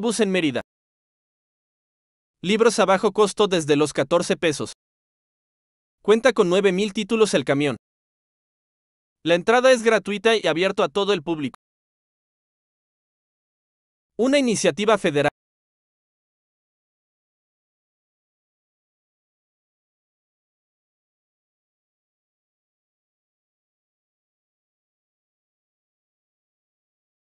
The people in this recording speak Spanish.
bus en Mérida. Libros a bajo costo desde los 14 pesos. Cuenta con 9.000 títulos el camión. La entrada es gratuita y abierto a todo el público. Una iniciativa federal.